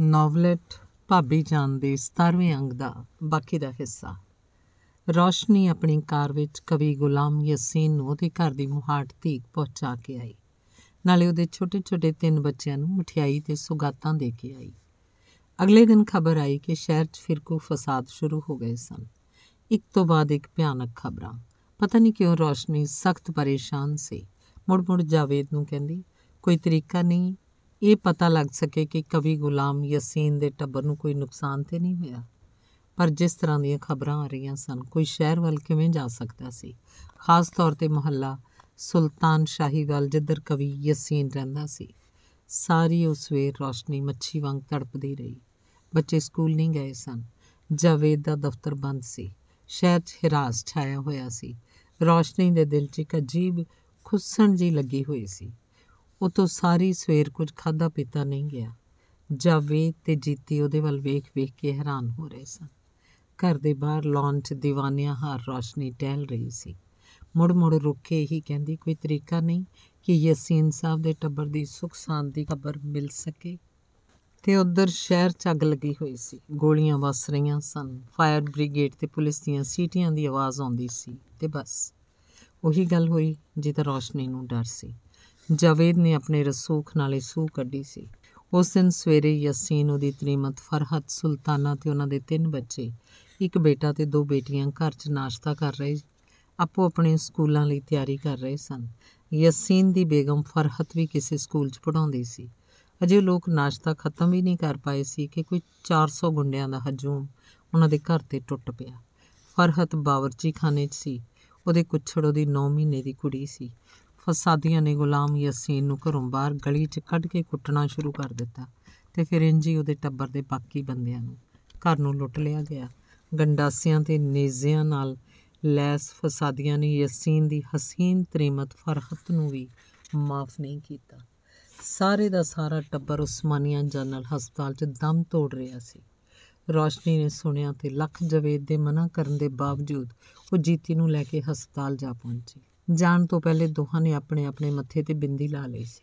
ਨੋਵਲਟ ਭਾਬੀ ਜਾਨ ਦੇ 17ਵੇਂ ਅੰਗ ਦਾ ਬਾਕੀ ਦਾ ਹਿੱਸਾ ਰੋਸ਼ਨੀ ਆਪਣੀ ਕਾਰ ਵਿੱਚ ਕਵੀ ਗੁਲਾਮ ਯਸੀਨ ਨੂੰ ਉਹਦੇ ਘਰ ਦੀ ਮੁਹਾਟ ਤੀਕ ਪਹੁੰਚਾ ਕੇ ਆਈ ਨਾਲੇ ਉਹਦੇ ਛੋਟੇ-ਛੋਟੇ ਤਿੰਨ ਬੱਚਿਆਂ ਨੂੰ ਮਠਿਆਈ ਤੇ ਸੁਗਾਤਾਂ ਦੇ ਕੇ ਆਈ ਅਗਲੇ ਦਿਨ ਖਬਰ ਆਈ ਕਿ ਸ਼ਹਿਰ 'ਚ ਫਿਰਕੂ ਫਸਾਦ ਸ਼ੁਰੂ ਹੋ ਗਏ ਸਨ ਇੱਕ ਤੋਂ ਬਾਅਦ ਇੱਕ ਭਿਆਨਕ ਖਬਰਾਂ ਪਤਾ ਨਹੀਂ ਕਿਉਂ ਰੋਸ਼ਨੀ ਸਖਤ ਪਰੇਸ਼ਾਨ ਸੀ ਮੁੜ-ਮੁੜ ਜਾਵੇਦ ਨੂੰ ਕਹਿੰਦੀ ਕੋਈ ਤਰੀਕਾ ਨਹੀਂ ਇਹ ਪਤਾ ਲੱਗ ਸਕੇ ਕਿ ਕਵੀ ਗੁਲਾਮ ਯਸੀਨ ਦੇ ਟੱਬਰ ਨੂੰ ਕੋਈ ਨੁਕਸਾਨ ਤੇ ਨਹੀਂ ਹੋਇਆ ਪਰ ਜਿਸ ਤਰ੍ਹਾਂ ਦੀਆਂ ਖਬਰਾਂ ਆ ਰਹੀਆਂ ਸਨ ਕੋਈ ਸ਼ਹਿਰ ਵੱਲ ਕਿਵੇਂ ਜਾ ਸਕਦਾ ਸੀ ਖਾਸ ਤੌਰ ਤੇ ਮਹੱਲਾ ਸੁਲਤਾਨ ਸ਼ਾਹੀ ਵੱਲ ਜਿੱਧਰ ਕਵੀ ਯਸੀਨ ਰਹਿੰਦਾ ਸੀ ਸਾਰੀ ਉਸ ਵੇਰ ਰੋਸ਼ਨੀ ਮੱਛੀ ਵਾਂਗ ਤੜਪਦੀ ਰਹੀ ਬੱਚੇ ਸਕੂਲ ਨਹੀਂ ਗਏ ਸਨ ਜਾਵੇਦ ਦਾ ਦਫ਼ਤਰ ਬੰਦ ਸੀ ਸ਼ਹਿਰ 'ਚ ਹਿਰਾਸ ਛਾਇਆ ਹੋਇਆ ਸੀ ਰੋਸ਼ਨੀ ਦੇ ਦਿਲ 'ਚ ਇੱਕ ਅਜੀਬ ਖੁੱਸਣ ਜੀ ਲੱਗੀ ਹੋਈ ਸੀ ਉਹ ਤੋਂ ਸਾਰੀ ਸਵੇਰ ਕੁਝ ਖਾਦਾ ਪੀਤਾ ਨਹੀਂ ਗਿਆ ਜਾਵੇ ਤੇ ਜੀਤੀ ਉਹਦੇ ਵੱਲ ਵੇਖ-ਵੇਖ ਕੇ ਹੈਰਾਨ ਹੋ ਰਹੇ ਸਨ ਘਰ ਦੇ ਬਾਹਰ ਲੌਨ 'ਚ دیਵਾਨਿਆਂ ਹਰ ਰੋਸ਼ਨੀ ਟਹਿਲ ਰਹੀ ਸੀ ਮੁੜ-ਮੁੜ ਰੁਕ ਕੇ ਹੀ ਕਹਿੰਦੀ ਕੋਈ ਤਰੀਕਾ ਨਹੀਂ ਕਿ ਯਸੀਨ ਸਾਹਿਬ ਦੇ ਟੱਬਰ ਦੀ ਸੁਖ ਦੀ ਖਬਰ ਮਿਲ ਸਕੇ ਤੇ ਉਧਰ ਸ਼ਹਿਰ 'ਚ ਅੱਗ ਲੱਗੀ ਹੋਈ ਸੀ ਗੋਲੀਆਂ ਵਸ ਰਹੀਆਂ ਸਨ ਫਾਇਰ ਬ੍ਰਿਗੇਡ ਤੇ ਪੁਲਿਸ ਦੀਆਂ ਸੀਟੀਆਂ ਦੀ ਆਵਾਜ਼ ਆਉਂਦੀ ਸੀ ਤੇ ਬਸ ਉਹੀ ਗੱਲ ਹੋਈ ਜਿਹਦਾ ਰੋਸ਼ਨੀ ਨੂੰ ਡਰ ਸੀ ਜਵੇਦ ਨੇ ਆਪਣੇ ਰਸੂਖ ਨਾਲੇ ਸੂ ਕੱਢੀ ਸੀ ਉਸ ਦਿਨ ਸਵੇਰੇ ਯਸੀਨ ਉਹਦੀ ਤਰੀਮਤ ਫਰਹਤ ਸੁਲਤਾਨਾ ਤੇ ਉਹਨਾਂ ਦੇ ਤਿੰਨ ਬੱਚੇ ਇੱਕ ਬੇਟਾ ਤੇ ਦੋ ਬੇਟੀਆਂ ਘਰ 'ਚ ਨਾਸ਼ਤਾ ਕਰ ਰਹੇ ਆਪੋ ਆਪਣੇ ਸਕੂਲਾਂ ਲਈ ਤਿਆਰੀ ਕਰ ਰਹੇ ਸਨ ਯਸੀਨ ਦੀ ਬੇਗਮ ਫਰਹਤ ਵੀ ਕਿਸੇ ਸਕੂਲ 'ਚ ਪੜਾਉਂਦੀ ਸੀ ਅਜੇ ਲੋਕ ਨਾਸ਼ਤਾ ਖਤਮ ਹੀ ਨਹੀਂ ਕਰ ਪਾਏ ਸੀ ਕਿ ਕੋਈ 400 ਗੁੰਡਿਆਂ ਦਾ ਹਜੂਮ ਉਹਨਾਂ ਦੇ ਘਰ ਤੇ ਟੁੱਟ ਪਿਆ ਫਰਹਤ ਬਾਵਰਚੀ ਖਾਨੇ 'ਚ ਸੀ ਉਹਦੇ ਕੁਛੜੋ ਉਹਦੀ 9 ਮਹੀਨੇ ਦੀ ਕੁੜੀ ਸੀ ਫਸਾਦੀਆਂ ਨੇ ਗੁਲਾਮ ਯਸੀਨ ਨੂੰ ਘਰੋਂ ਬਾਹਰ ਗਲੀ 'ਚ ਕੱਢ ਕੇ ਕੁੱਟਣਾ ਸ਼ੁਰੂ ਕਰ ਦਿੱਤਾ ਤੇ ਫਿਰ ਇੰਜੀ ਉਹਦੇ ਟੱਬਰ ਦੇ ਬਾਕੀ ਬੰਦਿਆਂ ਨੂੰ ਘਰ ਨੂੰ ਲੁੱਟ ਲਿਆ ਗਿਆ ਗੰਡਾਸਿਆਂ ਤੇ ਨੇਜ਼ਿਆਂ ਨਾਲ ਲੈਸ ਫਸਾਦੀਆਂ ਨੇ ਯਸੀਨ ਦੀ ਹਸੀਨ ਤਰੀਮਤ ਫਰਖਤ ਨੂੰ ਵੀ ਮਾਫ ਨਹੀਂ ਕੀਤਾ ਸਾਰੇ ਦਾ ਸਾਰਾ ਟੱਬਰ ਉਸਮਾਨੀਆ ਜਨਰਲ ਹਸਪਤਾਲ 'ਚ ਦਮ ਤੋੜ ਰਿਹਾ ਸੀ ਰੋਸ਼ਨੀ ਨੇ ਸੁਣਿਆ ਤੇ ਲੱਖ ਜਵੇਦ ਦੇ ਮਨਾ ਕਰਨ ਦੇ ਬਾਵਜੂਦ ਉਹ ਜੀਤੀ ਨੂੰ ਲੈ ਕੇ ਹਸਪਤਾਲ ਜਾ ਪਹੁੰਚੀ ਜਾਣ ਤੋਂ ਪਹਿਲੇ ਦੋਹਾਂ ਨੇ ਆਪਣੇ ਆਪਣੇ ਮੱਥੇ ਤੇ ਬਿੰਦੀ ਲਾ ਲਈ ਸੀ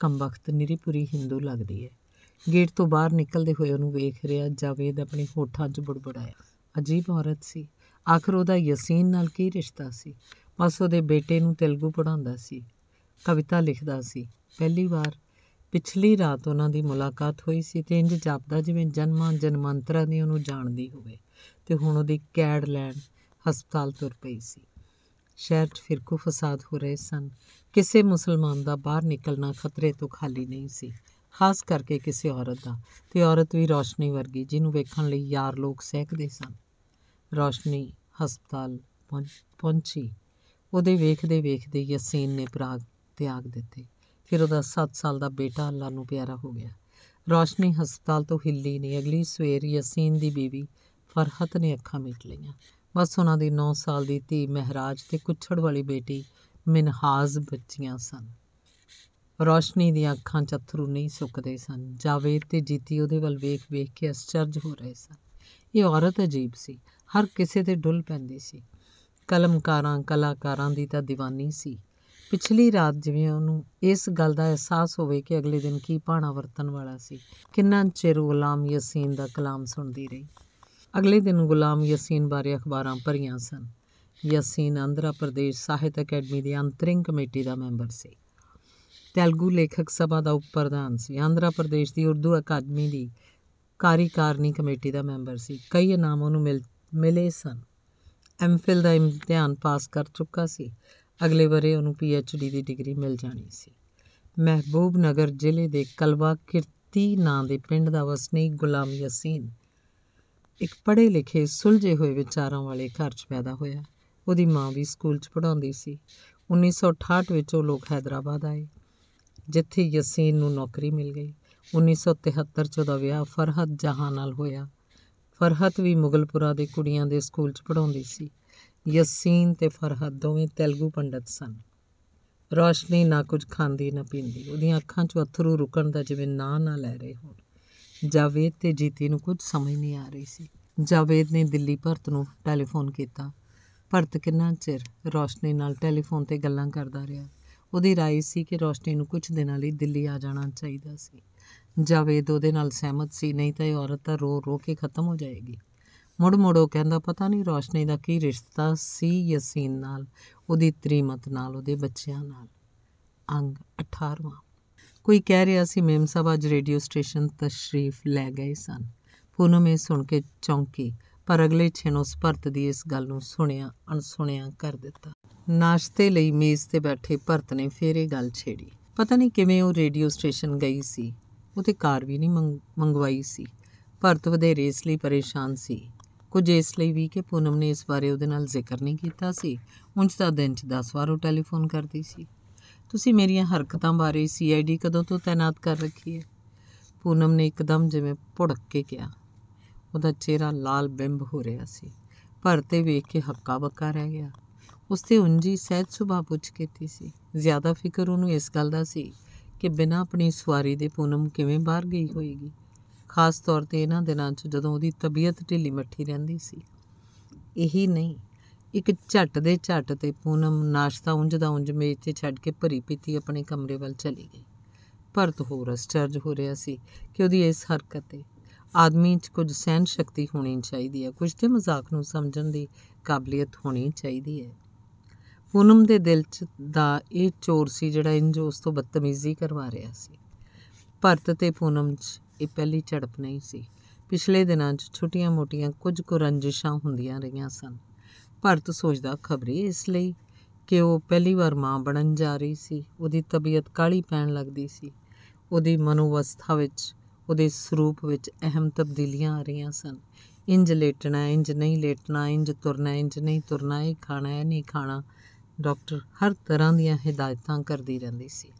ਕੰਬਖਤ ਨਿਰੀਪੁਰੀ ਹਿੰਦੂ ਲੱਗਦੀ ਹੈ ਗੇਟ ਤੋਂ ਬਾਹਰ ਨਿਕਲਦੇ ਹੋਏ ਉਹਨੂੰ ਵੇਖ ਰਿਹਾ ਜਾਵੇਦ ਆਪਣੇ ਹੋਠਾਂ 'ਚ ਬੜਬੜਾਇਆ ਅਜੀਬ ਔਰਤ ਸੀ ਆਖਰ ਉਹਦਾ ਯਸੀਨ ਨਾਲ ਕੀ ਰਿਸ਼ਤਾ ਸੀ ਬਸ ਉਹਦੇ ਬੇਟੇ ਨੂੰ ਤੇਲਗੂ ਪੜਾਉਂਦਾ ਸੀ ਕਵਿਤਾ ਲਿਖਦਾ ਸੀ ਪਹਿਲੀ ਵਾਰ ਪਿਛਲੀ ਰਾਤ ਉਹਨਾਂ ਦੀ ਮੁਲਾਕਾਤ ਹੋਈ ਸੀ ਤੇ ਇੰਜ ਜਾਪਦਾ ਜਿਵੇਂ ਜਨਮਾਂ ਜਨਮਾਂਤਰਾਂ ਦੀ ਉਹਨੂੰ ਜਾਣਦੀ ਹੋਵੇ ਤੇ ਹੁਣ ਉਹਦੀ ਕੈਡ ਲੈਣ ਹਸਪਤਾਲ ਤੁਰ ਪਈ ਸੀ ਸ਼ਹਿਰ 'ਚ ਫਿਰਕੂ ਫਸਾਦ ਹੋ ਰਹੇ ਸਨ ਕਿਸੇ ਮੁਸਲਮਾਨ ਦਾ ਬਾਹਰ ਨਿਕਲਣਾ ਖਤਰੇ ਤੋਂ ਖਾਲੀ ਨਹੀਂ ਸੀ ਖਾਸ ਕਰਕੇ ਕਿਸੇ ਔਰਤ ਦਾ ਤੇ ਔਰਤ ਵੀ ਰੋਸ਼ਨੀ ਵਰਗੀ ਜਿਹਨੂੰ ਵੇਖਣ ਲਈ ਯਾਰ ਲੋਕ ਸਹਿਕਦੇ ਸਨ ਰੋਸ਼ਨੀ ਹਸਪਤਾਲ ਪਹੁੰਚੀ ਉਹਦੇ ਵੇਖਦੇ ਵੇਖਦੇ ਯਸੀਨ ਨੇ ਪ੍ਰਾਗ ਤਿਆਗ ਦਿੱਤੇ ਫਿਰ ਉਹਦਾ 7 ਸਾਲ ਦਾ ਬੇਟਾ ਅੱਲਾ ਨੂੰ ਪਿਆਰਾ ਹੋ ਗਿਆ ਰੋਸ਼ਨੀ ਹਸਪਤਾਲ ਤੋਂ ਹਿੱਲੀ ਨਹੀਂ ਅਗਲੀ ਸਵੇਰ ਯਸੀਨ ਦੀ ਬੀਵੀ ਫਰਹਤ ਨੇ ਅੱਖਾਂ ਮੀਟ ਲਈਆਂ ਬਸ ਉਹਨਾਂ ਦੀ 9 ਸਾਲ ਦੀ ਧੀ ਮਹਿਰਾਜ ਤੇ ਕੁਛੜ ਵਾਲੀ ਬੇਟੀ ਮਨਹਾਜ਼ ਬੱਚੀਆਂ ਸਨ ਰੋਸ਼ਨੀ ਦੀਆਂ ਅੱਖਾਂ ਚ ਅਥਰੂ ਨਹੀਂ ਸੁੱਕਦੇ ਸਨ ਜਾਵੇਦ ਤੇ ਜੀਤੀ ਉਹਦੇ ਵੱਲ ਵੇਖ-ਵੇਖ ਕੇ ਅਚਰਜ ਹੋ ਰਹੇ ਸਨ ਇਹ ਔਰਤ ਅਜੀਬ ਸੀ ਹਰ ਕਿਸੇ ਤੇ ਡੁੱਲ ਪੈਂਦੀ ਸੀ ਕਲਮਕਾਰਾਂ ਕਲਾਕਾਰਾਂ ਦੀ ਤਾਂ دیਵਾਨੀ ਸੀ ਪਿਛਲੀ ਰਾਤ ਜਿਵੇਂ ਉਹਨੂੰ ਇਸ ਗੱਲ ਦਾ ਅਹਿਸਾਸ ਹੋਵੇ ਕਿ ਅਗਲੇ ਦਿਨ ਕੀ ਪਾਣਾ ਵਰਤਣ ਵਾਲਾ ਸੀ ਕਿੰਨਾ ਚਿਰ ਗੁਲਾਮ ਯਸੀਨ ਦਾ ਕਲਾਮ ਸੁਣਦੀ ਰਹੀ ਅਗਲੇ ਦਿਨ ਗੁਲਾਮ ਯਸੀਨ ਬਾਰੇ ਅਖਬਾਰਾਂ ਭਰੀਆਂ ਸਨ ਯਸੀਨ ਆਂਧਰਾ ਪ੍ਰਦੇਸ਼ ਸਾਹਿਤ ਅਕੈਡਮੀ ਦੀ ਅੰਤਰਿੰਗ ਕਮੇਟੀ ਦਾ ਮੈਂਬਰ ਸੀ ਤੇਲਗੂ ਲੇਖਕ ਸਭਾ ਦਾ ਉਪ ਪ੍ਰਧਾਨ ਸੀ ਆਂਧਰਾ ਪ੍ਰਦੇਸ਼ ਦੀ ਉਰਦੂ ਅਕਾਦਮੀ ਦੀ ਕਾਰੀਕਾਰਨੀ ਕਮੇਟੀ ਦਾ ਮੈਂਬਰ ਸੀ ਕਈ ਇਨਾਮ ਉਹਨੂੰ ਮਿਲੇ ਸਨ ਐਮਫਿਲ ਦਾ ਇਮਤਿਹਾਨ ਪਾਸ ਕਰ ਚੁੱਕਾ ਸੀ ਅਗਲੇ ਬਰੇ ਉਹਨੂੰ ਪੀਐਚਡੀ ਦੀ ਡਿਗਰੀ ਮਿਲ ਜਾਣੀ ਸੀ ਮਹਿਬੂਬ ਨਗਰ ਜ਼ਿਲ੍ਹੇ ਦੇ ਕਲਵਾ ਕਿਰਤੀ ਨਾਂ ਦੇ ਪਿੰਡ ਦਾ ਵਸਨੀਕ ਗੁਲਾਮ ਯਸੀਨ ਇੱਕ ਪੜ੍ਹੇ ਲਿਖੇ ਸੁਲਝੇ ਹੋਏ ਵਿਚਾਰਾਂ ਵਾਲੇ ਘਰ 'ਚ ਪੈਦਾ ਹੋਇਆ ਉਹਦੀ ਮਾਂ ਵੀ ਸਕੂਲ 'ਚ ਪੜ੍ਹਾਉਂਦੀ ਸੀ 1968 ਵਿੱਚ ਉਹ ਲੋਕ ਹైదరాబాద్ ਆਏ ਜਿੱਥੇ ਯਸੀਨ ਨੂੰ ਨੌਕਰੀ ਮਿਲ ਗਈ 1973 'ਚ ਉਹਦਾ ਵਿਆਹ ਫਰਹਤ ਜਹਾਂ ਨਾਲ ਹੋਇਆ ਫਰਹਤ ਵੀ ਮੁਗਲਪੁਰਾ ਦੇ ਕੁੜੀਆਂ ਦੇ ਸਕੂਲ 'ਚ ਪੜ੍ਹਾਉਂਦੀ ਸੀ ਯਸੀਨ ਤੇ ਫਰਹਤ ਦੋਵੇਂ ਤੇਲਗੂ ਪੰਡਤ ਸਨ ਰੋਸ਼ਨੀ ਨਾ ਕੁਝ ਖਾਂਦੀ ਨਾ ਪੀਂਦੀ ਉਹਦੀਆਂ ਅੱਖਾਂ 'ਚ ਅਥਰੂ ਰੁਕਣ ਦਾ ਜਿਵੇਂ ਨਾਂ ਨਾ ਲੈ ਰਹੇ ਹੋਣ ਜਾਵੇਦ ਤੇ ਜੀਤੀ ਨੂੰ ਕੁਝ ਸਮਝ ਨਹੀਂ ਆ ਰਹੀ ਸੀ ਜਾਵੇਦ ਨੇ ਦਿੱਲੀ ਭਰਤ ਨੂੰ ਟੈਲੀਫੋਨ ਕੀਤਾ ਭਰਤ ਕਿੰਨਾ ਚਿਰ ਰੋਸ਼ਨੀ ਨਾਲ ਟੈਲੀਫੋਨ ਤੇ ਗੱਲਾਂ ਕਰਦਾ ਰਿਹਾ ਉਹਦੀ رائے ਸੀ ਕਿ ਰੋਸ਼ਨੀ ਨੂੰ ਕੁਝ ਦਿਨਾਂ ਲਈ ਦਿੱਲੀ ਆ ਜਾਣਾ ਚਾਹੀਦਾ ਸੀ ਜਾਵੇਦ ਉਹਦੇ ਨਾਲ ਸਹਿਮਤ ਸੀ ਨਹੀਂ ਤਾਂ ਇਹ ਔਰਤ ਤਾਂ ਰੋ ਰੋ ਕੇ ਖਤਮ ਹੋ ਜਾਏਗੀ ਮੁੜ ਮੁੜ ਕਹਿੰਦਾ ਪਤਾ ਨਹੀਂ ਰੋਸ਼ਨੀ ਦਾ ਕੀ ਰਿਸ਼ਤਾ ਸੀ ਯਸੀਨ ਨਾਲ ਉਹਦੀ ਤ੍ਰੀਮਤ ਨਾਲ ਉਹਦੇ ਬੱਚਿਆਂ ਨਾਲ ਅੰਗ 18ਵਾਂ ਕੋਈ ਕਹਿ ਰਿਹਾ ਸੀ ਮੇਮ ਸਾਹਿਬ ਅੱਜ ਰੇਡੀਓ ਸਟੇਸ਼ਨ ਤਸ਼ਰੀਫ ਲੈ ਗਏ ਸਨ ਪੂਨਮ ਇਹ ਸੁਣ ਕੇ ਚੌਂਕੀ ਪਰ ਅਗਲੇ ਛੇਨ ਉਸ ਭਰਤ ਦੀ ਇਸ ਗੱਲ ਨੂੰ ਸੁਣਿਆ ਅਣਸੁਣਿਆ ਕਰ ਦਿੱਤਾ ਨਾਸ਼ਤੇ ਲਈ ਮੇਜ਼ ਤੇ ਬੈਠੇ ਭਰਤ ਨੇ ਫੇਰ ਇਹ ਗੱਲ ਛੇੜੀ ਪਤਾ ਨਹੀਂ ਕਿਵੇਂ ਉਹ ਰੇਡੀਓ ਸਟੇਸ਼ਨ ਗਈ ਸੀ ਉਥੇ ਕਾਰ ਵੀ ਨਹੀਂ ਮੰਗਵਾਈ ਸੀ ਭਰਤ ਵਧੇਰੇ ਇਸ ਲਈ ਪਰੇਸ਼ਾਨ ਸੀ ਕੁਝ ਇਸ ਲਈ ਵੀ ਕਿ ਪੂਨਮ ਨੇ ਇਸ ਬਾਰੇ ਉਹਦੇ ਨਾਲ ਜ਼ਿਕਰ ਨਹੀਂ ਕੀਤਾ ਸੀ ਉਂਝ ਤਾਂ ਦਿਨ 'ਚ 10 ਵਾਰ ਉਹ ਟੈਲੀਫੋਨ ਕਰਦੀ ਸੀ ਤੁਸੀਂ ਮੇਰੀਆਂ ਹਰਕਤਾਂ ਬਾਰੇ ਸੀਆਈਡੀ ਕਦੋਂ ਤੋਂ ਤਾਇਨਾਤ ਕਰ ਰੱਖੀ ਹੈ ਪੂਨਮ ਨੇ ਇੱਕਦਮ ਜਿਵੇਂ ਭੁੜਕ ਕੇ ਕਿਹਾ ਉਹਦਾ ਚਿਹਰਾ ਲਾਲ ਬਿੰਬ ਹੋ ਰਿਹਾ ਸੀ ਭਰ ਤੇ ਵੇਖ ਕੇ ਹੱਕਾ ਬੱਕਾ ਰਹਿ ਗਿਆ ਉਸ ਤੇ ਉਂਜੀ ਸਹਿਜ ਸੁਭਾ ਪੁੱਛ ਕੀਤੀ ਸੀ ਜ਼ਿਆਦਾ ਫਿਕਰ ਉਹਨੂੰ ਇਸ ਗੱਲ ਦਾ ਸੀ ਕਿ ਬਿਨਾਂ ਆਪਣੀ ਸਵਾਰੀ ਦੇ ਪੂਨਮ ਕਿਵੇਂ ਬਾਹਰ ਗਈ ਹੋਏਗੀ ਖਾਸ ਤੌਰ ਤੇ ਇਹਨਾਂ ਦਿਨਾਂ 'ਚ ਜਦੋਂ ਉਹਦੀ ਤਬੀਅਤ ਢਿੱਲੀ ਮੱਠੀ ਰਹਿੰਦੀ ਸੀ ਇਹੀ ਨਹੀਂ ਇੱਕ ਝਟ ਦੇ ਝਟ ਤੇ ਪੂਨਮ ਨਾਸ਼ਤਾ ਉਂਝ ਦਾ ਉਂਝ ਮੇਜ਼ ਤੇ ਛੱਡ ਕੇ ਭਰੀ ਪੀਤੀ ਆਪਣੇ ਕਮਰੇ ਵੱਲ ਚਲੀ ਗਈ ਭਰਤ ਹੋਰ ਅਸਚਰਜ ਹੋ ਰਿਹਾ ਸੀ ਕਿ ਉਹਦੀ ਇਸ ਹਰਕਤ ਤੇ ਆਦਮੀ 'ਚ ਕੁਝ ਸਹਿਨ ਸ਼ਕਤੀ ਹੋਣੀ ਚਾਹੀਦੀ ਹੈ ਕੁਝ ਤੇ ਮਜ਼ਾਕ ਨੂੰ ਸਮਝਣ ਦੀ ਕਾਬਲੀਅਤ ਹੋਣੀ ਚਾਹੀਦੀ ਹੈ ਪੂਨਮ ਦੇ ਦਿਲ 'ਚ ਦਾ ਇਹ ਚੋਰ ਸੀ ਜਿਹੜਾ ਇੰਜ ਉਸ ਤੋਂ ਬਦਤਮੀਜ਼ੀ ਕਰਵਾ ਰਿਹਾ ਸੀ ਭਰਤ ਤੇ ਪੂਨਮ 'ਚ ਇਹ ਪਹਿਲੀ ਝੜਪ ਨਹੀਂ ਸੀ ਪਿਛਲੇ ਦਿਨਾਂ 'ਚ ਛੁੱਟੀਆਂ-ਮੋਟੀਆਂ ਕੁਝ ਕੁ ਰੰਜਿਸ਼ਾਂ ਹੁੰਦੀਆਂ ਰਹੀਆਂ ਸਨ ਭਰਤ ਸੋਚਦਾ ਖਬਰੇ ਇਸ ਲਈ ਕਿ ਉਹ ਪਹਿਲੀ ਵਾਰ ਮਾਂ ਬਣਨ ਜਾ ਰਹੀ ਸੀ ਉਹਦੀ ਤਬੀਅਤ ਕਾਲੀ ਪੈਣ ਲੱਗਦੀ ਸੀ ਉਹਦੀ ਮਨੋਵਸਥਾ ਵਿੱਚ ਉਹਦੇ ਸਰੂਪ ਵਿੱਚ ਅਹਿਮ ਤਬਦੀਲੀਆਂ ਆ ਰਹੀਆਂ ਸਨ ਇੰਜ ਲੇਟਣਾ ਇੰਜ ਨਹੀਂ ਲੇਟਣਾ ਇੰਜ ਤੁਰਨਾ ਇੰਜ ਨਹੀਂ ਤੁਰਨਾ ਇਹ ਖਾਣਾ ਹੈ ਨਹੀਂ ਖਾਣਾ ਡਾਕਟਰ ਹਰ ਤਰ੍ਹਾਂ ਦੀਆਂ ਹਦਾਇਤਾਂ ਕਰਦੀ ਰਹਿੰਦੀ ਸੀ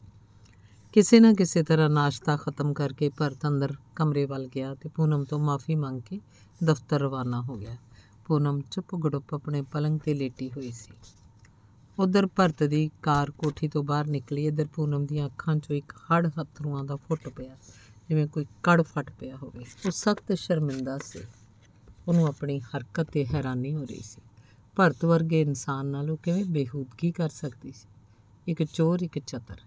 ਕਿਸੇ ਨਾ ਕਿਸੇ ਤਰ੍ਹਾਂ ਨਾਸ਼ਤਾ ਖਤਮ ਕਰਕੇ ਭਰਤ ਅੰਦਰ ਕਮਰੇ ਵੱਲ ਗਿਆ ਤੇ ਪੂਨਮ ਤੋਂ ਮਾਫੀ ਮੰਗ ਕੇ ਦਫ਼ਤਰ ਰਵਾਨਾ ਹੋ ਗਿਆ ਪੂਨਮ ਚੁੱਪ-ਗੜੁੱਪ ਆਪਣੇ ਪਲੰਗ ਤੇ ਲੇਟੀ ਹੋਈ ਸੀ ਉਧਰ ਭਰਤ ਦੀ ਕਾਰ ਕੋਠੀ ਤੋਂ ਬਾਹਰ ਨਿਕਲੀ ਇਧਰ ਪੂਨਮ ਦੀਆਂ ਅੱਖਾਂ 'ਚੋਂ ਇੱਕ ਹੜ ਹੱਥਰੂਆਂ ਦਾ ਫੁੱਟ ਪਿਆ ਜਿਵੇਂ ਕੋਈ ਕੜ ਫਟ ਪਿਆ ਹੋਵੇ ਉਹ ਸਖਤ ਸ਼ਰਮਿੰਦਾ ਸੀ ਉਹਨੂੰ ਆਪਣੀ ਹਰਕਤ ਤੇ ਹੈਰਾਨੀ ਹੋ ਰਹੀ ਸੀ ਭਰਤ ਵਰਗੇ ਇਨਸਾਨ ਨਾਲ ਉਹ ਕਿਵੇਂ ਬੇਹੂਦਗੀ ਕਰ ਸਕਦੀ ਸੀ ਇੱਕ ਚੋਰ ਇੱਕ ਚਤਰ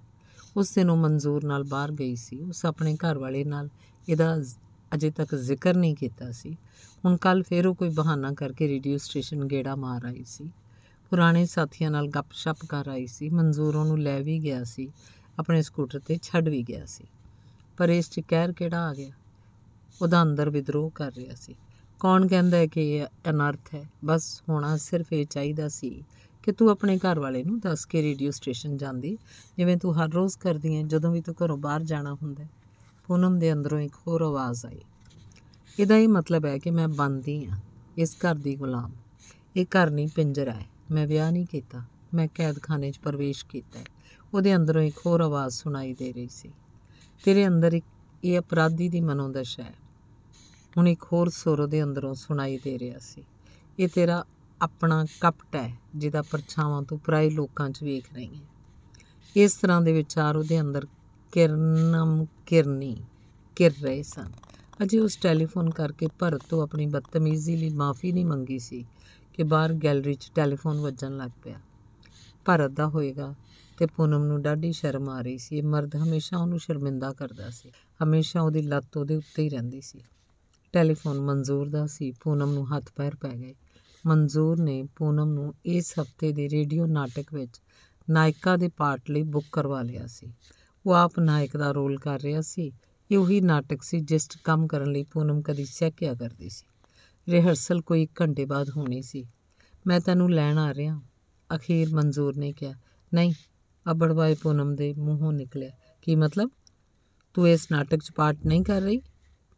ਉਸ ਦਿਨ ਉਹ ਮਨਜ਼ੂਰ ਨਾਲ ਬਾਹਰ ਗਈ ਸੀ ਉਸ ਆਪਣੇ ਘਰ ਵਾਲੇ ਨਾਲ ਇਹਦਾ ਅਜੇ ਤੱਕ ਜ਼ਿਕਰ ਨਹੀਂ ਕੀਤਾ ਸੀ ਹੁਣ ਕੱਲ ਫੇਰ ਉਹ ਕੋਈ ਬਹਾਨਾ ਕਰਕੇ ਰੇਡੀਓ ਸਟੇਸ਼ਨ ਗੇੜਾ ਮਾਰ ਆਈ ਸੀ ਪੁਰਾਣੇ ਸਾਥੀਆਂ ਨਾਲ ਗੱਪਸ਼ਪ ਕਰ ਆਈ ਸੀ ਮਨਜ਼ੂਰ ਉਹਨੂੰ ਲੈ ਵੀ ਗਿਆ ਸੀ ਆਪਣੇ ਸਕੂਟਰ ਤੇ ਛੱਡ ਵੀ ਗਿਆ ਸੀ ਪਰ ਇਸ 'ਚ ਕਹਿਰ ਕਿਹੜਾ ਆ ਗਿਆ ਉਹਦਾ ਅੰਦਰ ਵਿਦਰੋਹ ਕਰ ਰਿਹਾ ਸੀ ਕੌਣ ਕਹਿੰਦਾ ਹੈ ਕਿ ਇਹ ਅਨਰਥ ਹੈ ਬਸ ਹੋਣਾ ਸਿਰਫ ਇਹ ਚਾਹੀਦਾ ਸੀ ਕਿ ਤੂੰ ਆਪਣੇ ਘਰ ਵਾਲੇ ਨੂੰ ਦੱਸ ਕੇ ਰੇਡੀਓ ਸਟੇਸ਼ਨ ਜਾਂਦੀ ਜਿਵੇਂ ਤੂੰ ਹਰ ਰੋਜ਼ ਕਰਦੀ ਹੈ ਜਦੋਂ ਵੀ ਤੂੰ ਘਰੋਂ ਬਾਹਰ ਜਾਣਾ ਹੁੰਦਾ ਪੂਨਮ ਦੇ ਅੰਦਰੋਂ ਇੱਕ ਹੋਰ ਆਵਾਜ਼ ਆਈ ਇਹਦਾ ਇਹ ਮਤਲਬ ਹੈ ਕਿ ਮੈਂ ਬੰਦੀ ਹਾਂ ਇਸ ਘਰ ਦੀ ਗੁਲਾਮ ਇਹ ਘਰ ਨਹੀਂ ਪਿੰਜਰਾ ਹੈ ਮੈਂ ਵਿਆਹ ਨਹੀਂ ਕੀਤਾ ਮੈਂ ਕੈਦਖਾਨੇ 'ਚ ਪ੍ਰਵੇਸ਼ ਕੀਤਾ ਉਹਦੇ ਅੰਦਰੋਂ ਇੱਕ ਹੋਰ ਆਵਾਜ਼ ਸੁਣਾਈ ਦੇ ਰਹੀ ਸੀ ਤੇਰੇ ਅੰਦਰ ਇੱਕ ਇਹ ਅਪਰਾਧੀ ਦੀ ਮਨੋਦਸ਼ਾ ਹੈ ਹੁਣ ਇੱਕ ਹੋਰ ਸੁਰ ਉਹਦੇ ਅੰਦਰੋਂ ਸੁਣਾਈ ਦੇ ਰਿਹਾ ਸੀ ਇਹ ਤੇਰਾ ਆਪਣਾ ਕਪਟ ਹੈ ਜਿਹਦਾ ਪਰਛਾਵਾਂ ਤੂੰ ਪਰਾਈ ਲੋਕਾਂ 'ਚ ਵੇਖ ਰਹੀ ਹੈ ਇਸ ਤਰ੍ਹਾਂ ਦੇ ਵਿਚਾਰ ਉਹਦੇ ਅੰਦਰ ਕਿਰਨਮ ਕਿਰਨੀ ਕਿਰ ਰਹੇ ਸਨ ਅਜੇ ਉਸ ਟੈਲੀਫੋਨ ਕਰਕੇ ਭਰਤ ਤੋਂ ਆਪਣੀ ਬਦਤਮੀਜ਼ੀ ਲਈ ਮਾਫੀ ਨਹੀਂ ਮੰਗੀ ਸੀ ਕਿ ਬਾਹਰ ਗੈਲਰੀ 'ਚ ਟੈਲੀਫੋਨ ਵੱਜਣ ਲੱਗ ਪਿਆ ਭਰਤ ਦਾ ਹੋਏਗਾ ਤੇ ਪੂਨਮ ਨੂੰ ਡਾਢੀ ਸ਼ਰਮ ਆ ਰਹੀ ਸੀ ਇਹ ਮਰਦ ਹਮੇਸ਼ਾ ਉਹਨੂੰ ਸ਼ਰਮਿੰਦਾ ਕਰਦਾ ਸੀ ਹਮੇਸ਼ਾ ਉਹਦੀ ਲੱਤ ਉਹਦੇ ਉੱਤੇ ਹੀ ਰਹਿੰਦੀ ਸੀ ਟੈਲੀਫੋਨ ਮਨਜ਼ੂਰ ਦਾ ਸੀ ਪੂਨਮ ਨੂੰ ਹੱਥ ਪੈਰ ਪੈ ਗਏ ਮਨਜ਼ੂਰ ਨੇ ਪੂਨਮ ਨੂੰ ਇਸ ਹਫਤੇ ਦੇ ਰੇਡੀਓ ਨਾਟਕ ਵਿੱਚ ਨਾਇਕਾ ਦੇ ਪਾਰਟ ਲਈ ਬੁੱਕ ਕਰਵਾ ਲਿਆ ਸੀ ਉਹ ਆਪ ਨਾਇਕ ਦਾ ਰੋਲ ਕਰ ਰਿਹਾ ਸੀ ਇਹ ਉਹੀ ਨਾਟਕ ਸੀ ਜਿਸ 'ਚ ਕੰਮ ਕਰਨ ਲਈ ਪੂਨਮ ਕਦੀ ਸਹਿਕਿਆ ਕਰਦੀ ਸੀ ਰਿਹਰਸਲ ਕੋਈ ਘੰਟੇ ਬਾਅਦ ਹੋਣੀ ਸੀ ਮੈਂ ਤੈਨੂੰ ਲੈਣ ਆ ਰਿਹਾ ਅਖੀਰ ਮਨਜ਼ੂਰ ਨੇ ਕਿਹਾ ਨਹੀਂ ਅਬੜਵਾਏ ਪੂਨਮ ਦੇ ਮੂੰਹੋਂ ਨਿਕਲਿਆ ਕੀ ਮਤਲਬ ਤੂੰ ਇਸ ਨਾਟਕ 'ਚ ਪਾਰਟ ਨਹੀਂ ਕਰ ਰਹੀ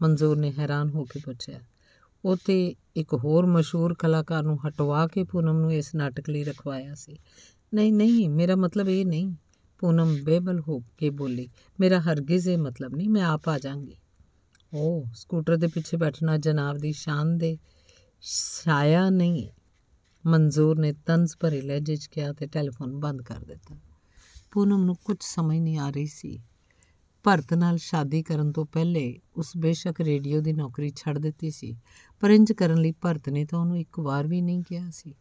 ਮਨਜ਼ੂਰ ਨੇ ਹੈਰਾਨ ਹੋ ਕੇ ਪੁੱਛਿਆ ਉਹ ਤੇ ਇੱਕ ਹੋਰ ਮਸ਼ਹੂਰ ਕਲਾਕਾਰ ਨੂੰ ਹਟਵਾ ਕੇ ਪੂਨਮ ਨੂੰ ਇਸ ਨਾਟਕ ਲਈ ਰਖਵਾਇਆ ਸੀ ਨਹੀਂ ਨਹੀਂ ਮੇਰਾ ਮਤਲਬ ਇਹ ਨਹੀਂ ਪੂਨਮ ਬੇਬਲ ਹੋ ਕੇ ਬੋਲੀ ਮੇਰਾ ਹਰਗਿਜ਼ ਇਹ ਮਤਲਬ ਨਹੀਂ ਮੈਂ ਆਪ ਆ ਜਾਾਂਗੀ ਉਹ ਸਕੂਟਰ ਦੇ ਪਿੱਛੇ ਬੈਠਣਾ ਜਨਾਬ ਦੀ ਸ਼ਾਨ ਦੇ ਸਾਇਆ ਨਹੀਂ ਮਨਜ਼ੂਰ ਨੇ ਤੰਜ਼ ਭਰੇ ਲਹਿਜੇ 'ਚ ਕਿਹਾ ਤੇ ਟੈਲੀਫੋਨ ਬੰਦ ਕਰ ਦਿੱਤਾ ਪੂਨਮ ਨੂੰ ਕੁਝ ਸਮਝ ਨਹੀਂ ਆ ਰਹੀ ਸੀ ਭਰਤ ਨਾਲ ਸ਼ਾਦੀ ਕਰਨ ਤੋਂ ਪਹਿਲੇ ਉਸ ਬੇਸ਼ੱਕ ਰੇਡੀਓ ਦੀ ਨੌਕਰੀ ਛੱਡ ਦਿੱਤੀ ਸੀ ਪਰ ਇੰਜ ਕਰਨ ਲਈ ਭਰਤ ਨੇ ਤਾਂ ਉਹਨੂੰ ਇੱਕ ਵਾਰ ਵੀ ਨਹੀਂ ਕਿਹਾ ਸੀ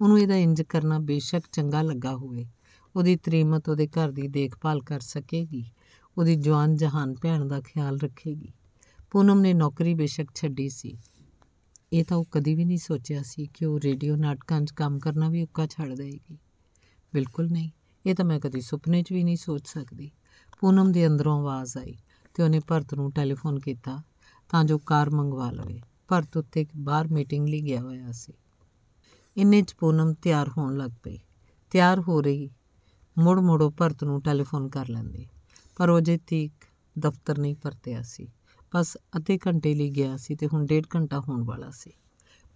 ਉਹਨੂੰ ਇਹਦਾ ਇੰਜ ਕਰਨਾ ਬੇਸ਼ੱਕ ਚੰਗਾ ਲੱਗਾ ਹੋਵੇ ਉਹਦੀ ਤ੍ਰੀਮਤ ਉਹਦੇ ਘਰ ਦੀ ਦੇਖਭਾਲ ਕਰ ਸਕੇਗੀ ਉਹਦੀ ਜਵਾਨ ਜਹਾਨ ਭੈਣ ਦਾ ਖਿਆਲ ਰੱਖੇਗੀ ਪੂਨਮ ਨੇ ਨੌਕਰੀ ਬੇਸ਼ੱਕ ਛੱਡੀ ਸੀ ਇਹ ਤਾਂ ਉਹ ਕਦੀ ਵੀ ਨਹੀਂ ਸੋਚਿਆ ਸੀ ਕਿ ਉਹ ਰੇਡੀਓ ਨਾਟਕਾਂ 'ਚ ਕੰਮ ਕਰਨਾ ਵੀ ਉੱਕਾ ਛੱਡ ਦੇਗੀ ਬਿਲਕੁਲ ਨਹੀਂ ਇਹ ਤਾਂ ਮੈਂ ਕਦੀ ਸੁਪਨੇ 'ਚ ਵੀ ਨਹੀਂ ਸੋਚ ਸਕਦੀ ਪੂਨਮ ਦੇ ਅੰਦਰੋਂ ਆਵਾਜ਼ ਆਈ ਤੇ ਉਹਨੇ ਭਰਤ ਨੂੰ ਟੈਲੀਫੋਨ ਕੀਤਾ ਤਾਂ ਜੋ ਕਾਰ ਮੰਗਵਾ ਲਵੇ ਭਰਤ ਉੱਤੇ ਇੱਕ ਬਾਹਰ ਮੀਟਿੰਗ ਲਈ ਗਿਆ ਹੋਇਆ ਸੀ ਇੰਨੇ 'ਚ ਪੂਨਮ ਤਿਆਰ ਹੋਣ ਲੱਗ ਪਈ ਤਿਆਰ ਹੋ ਰਹੀ ਮੁੜ ਮੁੜੋ ਭਰਤ ਨੂੰ ਟੈਲੀਫੋਨ ਕਰ ਲੈਂਦੀ ਪਰ ਉਹ ਜੇ ਤੀਕ ਦਫ਼ਤਰ ਨਹੀਂ ਪਰਤਿਆ ਸੀ ਬਸ ਅੱਧੇ ਘੰਟੇ ਲਈ ਗਿਆ ਸੀ ਤੇ ਹੁਣ ਡੇਢ ਘੰਟਾ ਹੋਣ ਵਾਲਾ ਸੀ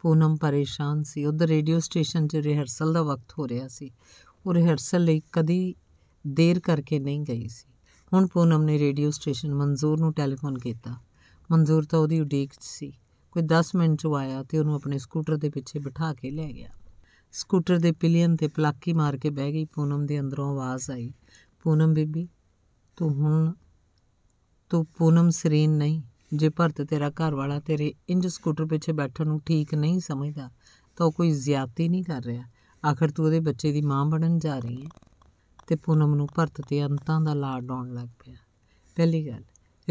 ਪੂਨਮ ਪਰੇਸ਼ਾਨ ਸੀ ਉਧਰ ਰੇਡੀਓ ਸਟੇਸ਼ਨ 'ਚ ਰਿਹਰਸਲ ਦਾ ਵਕਤ ਹੋ ਰਿਹਾ ਸੀ ਉਹ ਰਿਹਰਸਲ ਲਈ ਕਦੀ ਦੇਰ ਕਰਕੇ ਨਹੀਂ ਗਈ ਸੀ ਹੁਣ ਪੂਨਮ ਨੇ ਰੇਡੀਓ ਸਟੇਸ਼ਨ ਮਨਜ਼ੂਰ ਨੂੰ ਟੈਲੀਫੋਨ ਕੀਤਾ ਮਨਜ਼ੂਰ ਤਾਂ ਉਹਦੀ ਉਡੀਕ 'ਚ ਸੀ ਕੋਈ 10 ਮਿੰਟ 'ਚ ਆਇਆ ਤੇ ਉਹਨੂੰ ਆਪਣੇ ਸਕੂਟਰ ਦੇ ਪਿੱਛੇ ਬਿਠਾ ਕੇ ਲੈ ਗਿਆ ਸਕੂਟਰ ਦੇ ਪਿਲੀਅਨ ਤੇ ਪਲਾਕੀ ਮਾਰ ਕੇ ਬਹਿ ਗਈ ਪੂਨਮ ਦੇ ਅੰਦਰੋਂ ਆਵਾਜ਼ ਆਈ ਪੂਨਮ ਬੀਬੀ ਤੂੰ ਹੁਣ ਤੂੰ ਪੂਨਮ ਸਰੀਨ ਨਹੀਂ ਜੇ ਭਰਤ ਤੇਰਾ ਘਰ ਵਾਲਾ ਤੇਰੇ ਇੰਜ ਸਕੂਟਰ ਪਿੱਛੇ ਬੈਠਣ ਨੂੰ ਠੀਕ ਨਹੀਂ ਸਮਝਦਾ ਤਾਂ ਉਹ ਕੋਈ ਜ਼ਿਆਦਤੀ ਨਹੀਂ ਕਰ ਰਿਹਾ ਆਖਰ ਤੂੰ ਉਹਦੇ ਬੱਚੇ ਦੀ ਮਾਂ ਬਣਨ ਜਾ ਰਹੀ ਹੈ ਤੇ ਪੂਨਮ ਨੂੰ ਭਰਤ ਤੇ ਅੰਤਾਂ ਦਾ ਲਾਡ ਡਾਉਣ ਲੱਗ ਪਿਆ ਪਹਿਲੀ ਗੱਲ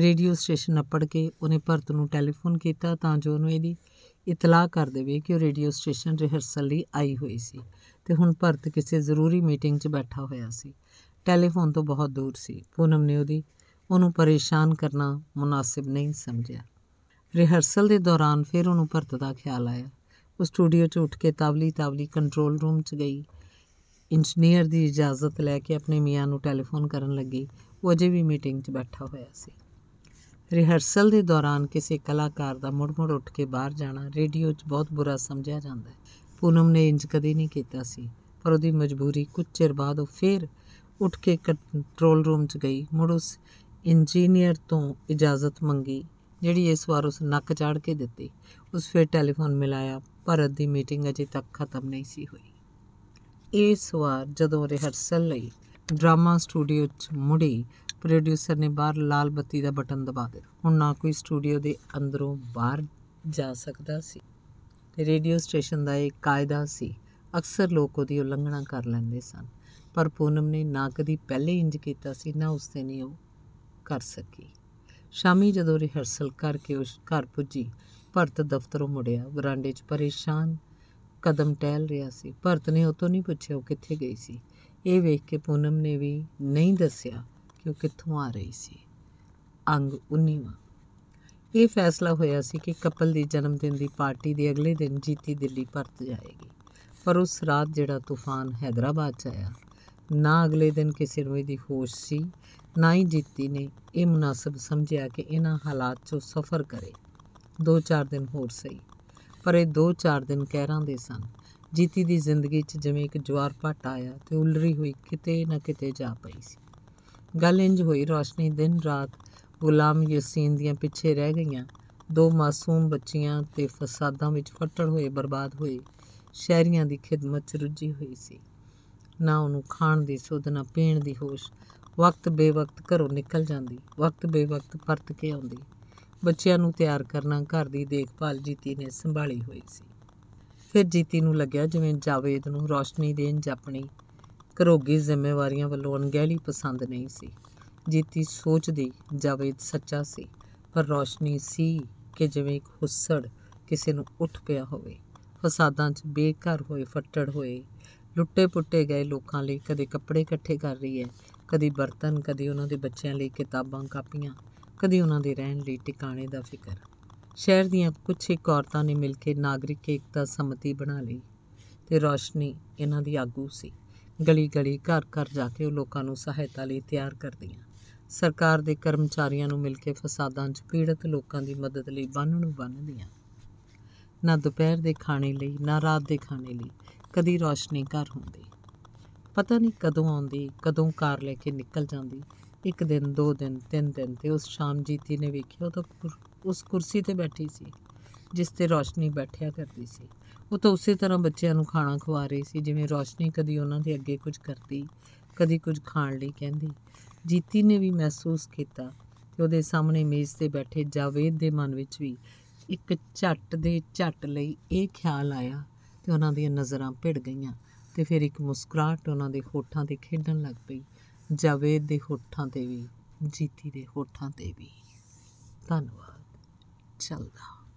ਰੇਡੀਓ ਸਟੇਸ਼ਨ ਅੱਪੜ ਕੇ ਉਹਨੇ ਭਰਤ ਨੂੰ ਟੈਲੀਫੋਨ ਕੀਤਾ ਤਾਂ ਜੋ ਉਹਨੂੰ ਇਹਦੀ ਇਤਲਾਹ ਕਰ ਦੇਵੇ ਕਿ ਉਹ ਰੇਡੀਓ ਸਟੇਸ਼ਨ ਰਿਹਰਸਲ ਲਈ ਆਈ ਹੋਈ ਸੀ ਤੇ ਹੁਣ ਭਰਤ ਕਿਸੇ ਜ਼ਰੂਰੀ ਮੀਟਿੰਗ 'ਚ ਬੈਠਾ ਹੋਇਆ ਸੀ ਟੈਲੀਫੋਨ ਤੋਂ ਬਹੁਤ ਦੂਰ ਸੀ ਪੂਨਮ ਨੇ ਉਹਦੀ ਉਹਨੂੰ ਪਰੇਸ਼ਾਨ ਕਰਨਾ ਮੁਨਾਸਿਬ ਨਹੀਂ ਸਮਝਿਆ ਰਿਹਰਸਲ ਦੇ ਦੌਰਾਨ ਫਿਰ ਉਹਨੂੰ ਭਰਤ ਦਾ ਖਿਆਲ ਆਇਆ ਉਹ ਸਟੂਡੀਓ 'ਚ ਉੱਠ ਕੇ ਤਾਵਲੀ ਤਾਵਲੀ ਕੰਟਰੋਲ ਰੂਮ 'ਚ ਗਈ ਇੰਜੀਨੀਅਰ ਦੀ ਇਜਾਜ਼ਤ ਲੈ ਕੇ ਆਪਣੇ ਮੀਆਂ ਨੂੰ ਟੈਲੀਫੋਨ ਕਰਨ ਲੱਗੀ ਉਹ ਅਜੇ ਵੀ ਮੀਟਿੰਗ 'ਚ ਬੈਠਾ ਹੋਇਆ ਸੀ ਰਿਹਰਸਲ ਦੇ ਦੌਰਾਨ ਕਿਸੇ ਕਲਾਕਾਰ ਦਾ ਮੁੜ-ਮੁੜ ਉੱਠ ਕੇ ਬਾਹਰ ਜਾਣਾ ਰੇਡੀਓ 'ਚ ਬਹੁਤ ਬੁਰਾ ਸਮਝਿਆ ਜਾਂਦਾ ਹੈ ਪੂਨਮ ਨੇ ਇੰਜ ਕਦੇ ਨਹੀਂ ਕੀਤਾ ਸੀ ਪਰ ਉਹਦੀ ਮਜਬੂਰੀ ਕੁਝ ਚਿਰ ਬਾਅਦ ਉਹ ਫੇਰ ਉੱਠ ਕੇ ਕੰਟਰੋਲ ਰੂਮ 'ਚ ਗਈ ਮੁੜ ਉਸ ਇੰਜੀਨੀਅਰ ਤੋਂ ਇਜਾਜ਼ਤ ਮੰਗੀ ਜਿਹੜੀ ਇਸ ਵਾਰ ਉਸ ਨੱਕ ਚਾੜ ਕੇ ਦਿੱਤੀ ਉਸ ਫੇਰ ਟੈਲੀਫੋਨ ਮਿਲਾਇਆ ਪਰ ਦੀ ਮੀਟਿੰਗ ਅਜੇ ਤੱਕ ਖਤਮ ਨਹੀਂ ਸੀ ਹੋਈ ਇਸ ਵਾਰ ਜਦੋਂ ਰਿਹਰਸਲ ਲਈ ਡਰਾਮਾ ਸਟੂਡੀਓ 'ਚ ਮੁੜੀ ਪ੍ਰੋਡਿਊਸਰ ਨੇ ਬਾਹਰ ਲਾਲ ਬੱਤੀ ਦਾ ਬਟਨ ਦਬਾ ਦਿੱਤਾ ਹੁਣ ਨਾ ਕੋਈ ਸਟੂਡੀਓ ਦੇ ਅੰਦਰੋਂ ਬਾਹਰ ਜਾ ਸਕਦਾ ਸੀ ਤੇ ਰੇਡੀਓ ਸਟੇਸ਼ਨ ਦਾ ਇੱਕ ਕਾਇਦਾ ਸੀ ਅਕਸਰ ਲੋਕ ਉਹਦੀ ਉਲੰਘਣਾ ਕਰ ਲੈਂਦੇ ਸਨ ਪਰ ਪੂਨਮ ਨੇ ਨਾ ਕਦੀ ਪਹਿਲੇ ਇੰਜ ਕੀਤਾ ਸੀ ਨਾ ਉਸਨੇ ਨਹੀਂ ਉਹ ਕਰ ਸਕੀ ਸ਼ਾਮੀ ਜਦੋਂ ਰਿਹਰਸਲ ਕਰਕੇ ਉਸ ਘਰ ਪੁੱਜੀ ਭਰਤ ਦਫ਼ਤਰੋਂ ਮੁੜਿਆ ਵਰਾਂਡੇ 'ਚ ਪਰੇਸ਼ਾਨ ਕਦਮ ਟਹਿਲ ਰਿਹਾ ਸੀ ਭਰਤ ਨੇ ਉਹ ਤੋਂ ਨਹੀਂ ਪੁੱਛਿਆ ਉਹ ਕਿੱਥੇ ਗਈ ਸੀ ਇਹ ਵੇਖ ਕੇ ਪੂਨਮ ਨੇ ਵੀ ਨਹੀਂ ਦੱਸਿਆ ਕਿ ਉਹ ਕਿੱਥੋਂ ਆ ਰਹੀ ਸੀ ਅੰਗ 19ਵਾਂ ਇਹ ਫੈਸਲਾ ਹੋਇਆ ਸੀ ਕਿ ਕਪਲ ਦੀ ਜਨਮ ਦਿਨ ਦੀ ਪਾਰਟੀ ਦੇ ਅਗਲੇ ਦਿਨ ਜੀਤੀ ਦਿੱਲੀ ਪਰਤ ਜਾਏਗੀ ਪਰ ਉਸ ਰਾਤ ਜਿਹੜਾ ਤੂਫਾਨ ਹైదరాబాద్ ਚ ਆਇਆ ਨਾ ਅਗਲੇ ਦਿਨ ਕਿਸੇ ਨੂੰ ਇਹਦੀ ਹੋਸ਼ ਸੀ ਨਾ ਹੀ ਜੀਤੀ ਨੇ ਇਹ ਮناسب ਸਮਝਿਆ ਕਿ ਇਹਨਾਂ ਹਾਲਾਤ ਚੋਂ ਸਫ਼ਰ ਕਰੇ 2-4 ਦਿਨ ਹੋਰ ਸਹੀ ਪਰ ਇਹ 2-4 ਦਿਨ ਕਹਿਰਾਂ ਦੇ ਸਨ ਜੀਤੀ ਦੀ ਜ਼ਿੰਦਗੀ 'ਚ ਜਿਵੇਂ ਇੱਕ ਜਵਾਰ ਭਾਟਾ ਆਇਆ ਤੇ ਉਲਰੀ ਹੋਈ ਕਿਤੇ ਨਾ ਕਿਤੇ ਜਾ ਪਈ ਸੀ ਗੱਲ ਇੰਜ ਹੋਈ ਰੋਸ਼ਨੀ ਦਿਨ ਰਾਤ ਗੁਲਾਮ ਯਸੀਨ ਦੀਆਂ ਪਿੱਛੇ ਰਹਿ ਗਈਆਂ ਦੋ ਮਾਸੂਮ ਬੱਚੀਆਂ ਤੇ ਫਸਾਦਾਂ ਵਿੱਚ ਫੱਟੜ ਹੋਏ ਬਰਬਾਦ ਹੋਏ ਸ਼ਹਿਰੀਆਂ ਦੀ ਖਿਦਮਤ 'ਚ ਰੁੱਝੀ ਹੋਈ ਸੀ ਨਾ ਉਹਨੂੰ ਖਾਣ ਦੀ ਸੁਧ ਨਾ ਪੀਣ ਦੀ ਹੋਸ਼ ਵਕਤ ਬੇਵਕਤ ਘਰੋਂ ਨਿਕਲ ਜਾਂਦੀ ਵਕਤ ਬੇਵਕਤ ਪਰਤ ਕੇ ਆਉਂਦੀ ਬੱਚਿਆਂ ਨੂੰ ਤਿਆਰ ਕਰਨਾ ਘਰ ਦੀ ਦੇਖਭਾਲ ਜੀਤੀ ਨੇ ਸੰਭਾਲੀ ਹੋਈ ਸੀ ਫਿਰ ਜੀਤੀ ਨੂੰ ਲੱਗਿਆ ਜਿਵੇਂ ਜਾਵੇਦ ਨੂੰ ਰੋਸ਼ਨੀ ਦੇਣ ਜਾਪਣੀ ਘਰੋਗੀ ਜ਼ਿੰਮੇਵਾਰੀਆਂ ਵੱਲੋਂ ਅਣਗਹਿਲੀ ਪਸੰਦ ਨਹੀਂ ਸੀ ਜੀਤੀ ਸੋਚਦੀ ਜਾਵੇਦ ਸੱਚਾ ਸੀ ਪਰ ਰੋਸ਼ਨੀ ਸੀ ਕਿ ਜਿਵੇਂ ਇੱਕ ਹੁਸੜ ਕਿਸੇ ਨੂੰ ਉੱਠ ਪਿਆ ਹੋਵੇ ਫਸਾਦਾਂ 'ਚ ਬੇਘਰ ਹੋਏ ਫੱਟੜ ਹੋਏ ਲੁੱਟੇ ਪੁੱਟੇ ਗਏ ਲੋਕਾਂ ਲਈ ਕਦੇ ਕੱਪੜੇ ਇਕੱਠੇ ਕਰ ਰਹੀ ਹੈ ਕਦੀ ਬਰਤਨ ਕਦੀ ਉਹਨਾਂ ਦੇ ਬੱਚਿਆਂ ਲਈ ਕਿਤਾਬਾਂ ਕਾਪੀਆਂ ਕਦੀ ਉਹਨਾਂ ਦੇ ਰਹਿਣ ਲਈ ਟਿਕਾਣੇ ਦਾ ਫਿਕਰ ਸ਼ਹਿਰ ਦੀਆਂ ਕੁਝ ਇੱਕ ਔਰਤਾਂ ਨੇ ਮਿਲ ਕੇ ਨਾਗਰਿਕ ਏਕਤਾ ਸਮਤੀ ਬਣਾ ਲਈ ਤੇ ਰੋਸ਼ਨੀ ਇਹਨਾਂ ਦੀ ਆਗੂ ਸੀ ਗਲੀ ਗਲੀ ਘਰ ਘਰ ਜਾ ਕੇ ਉਹ ਲੋਕਾਂ ਨੂੰ ਸਹਾਇਤਾ ਲਈ ਤਿਆਰ ਕਰਦੀਆਂ ਸਰਕਾਰ ਦੇ ਕਰਮਚਾਰੀਆਂ ਨੂੰ ਮਿਲ ਕੇ ਫਸਾਦਾਂ 'ਚ ਪੀੜਤ ਲੋਕਾਂ ਦੀ ਮਦਦ ਲਈ ਬੰਨ ਨੂੰ ਬੰਨਦੀਆਂ ਨਾ ਦੁਪਹਿਰ ਦੇ ਖਾਣੇ ਲਈ ਨਾ ਰਾਤ ਦੇ ਖਾਣੇ ਲਈ ਕਦੀ ਰੌਸ਼ਨੀ ਘਰ ਹੁੰਦੀ ਪਤਾ ਨਹੀਂ ਕਦੋਂ ਆਉਂਦੀ ਕਦੋਂ ਕਾਰ ਲੈ ਕੇ ਨਿਕਲ ਜਾਂਦੀ ਇੱਕ ਦਿਨ ਦੋ ਦਿਨ ਤਿੰਨ ਦਿਨ ਤੇ ਉਸ ਸ਼ਾਮ ਜੀਤੀ ਨੇ ਵੇਖਿਆ ਉਹ ਤਾਂ ਉਸ ਕੁਰਸੀ ਤੇ ਬੈਠੀ ਸੀ ਜਿਸ ਤੇ ਰੋਸ਼ਨੀ ਬੈਠਿਆ ਕਰਦੀ ਸੀ ਉਹ ਤਾਂ ਉਸੇ ਤਰ੍ਹਾਂ ਬੱਚਿਆਂ ਨੂੰ ਖਾਣਾ ਖਵਾ ਰਹੀ ਸੀ ਜਿਵੇਂ ਰੋਸ਼ਨੀ ਕਦੀ ਉਹਨਾਂ ਦੇ ਅੱਗੇ ਕੁਝ ਕਰਦੀ ਕਦੀ ਕੁਝ ਖਾਣ ਲਈ ਕਹਿੰਦੀ ਜੀਤੀ ਨੇ ਵੀ ਮਹਿਸੂਸ ਕੀਤਾ ਤੇ ਉਹਦੇ ਸਾਹਮਣੇ ਮੇਜ਼ ਤੇ ਬੈਠੇ ਜਾਵੇਦ ਦੇ ਮਨ ਵਿੱਚ ਵੀ ਇੱਕ ਝਟ ਦੇ ਝਟ ਲਈ ਇਹ ਖਿਆਲ ਆਇਆ ਤੇ ਉਹਨਾਂ ਦੀਆਂ ਨਜ਼ਰਾਂ ਭਿੜ ਗਈਆਂ ਤੇ ਫਿਰ ਇੱਕ ਮੁਸਕਰਾਹਟ ਉਹਨਾਂ ਦੇ ਹੋਠਾਂ ਤੇ ਖੇਡਣ ਲੱਗ ਪਈ ਜਾਵੇਦ ਦੇ ਹੋਠਾਂ ਤੇ ਵੀ ਜੀਤੀ ਦੇ ਹੋਠਾਂ ਤੇ ਵੀ ਧੰਨਵਾਦ ਚੱਲਦਾ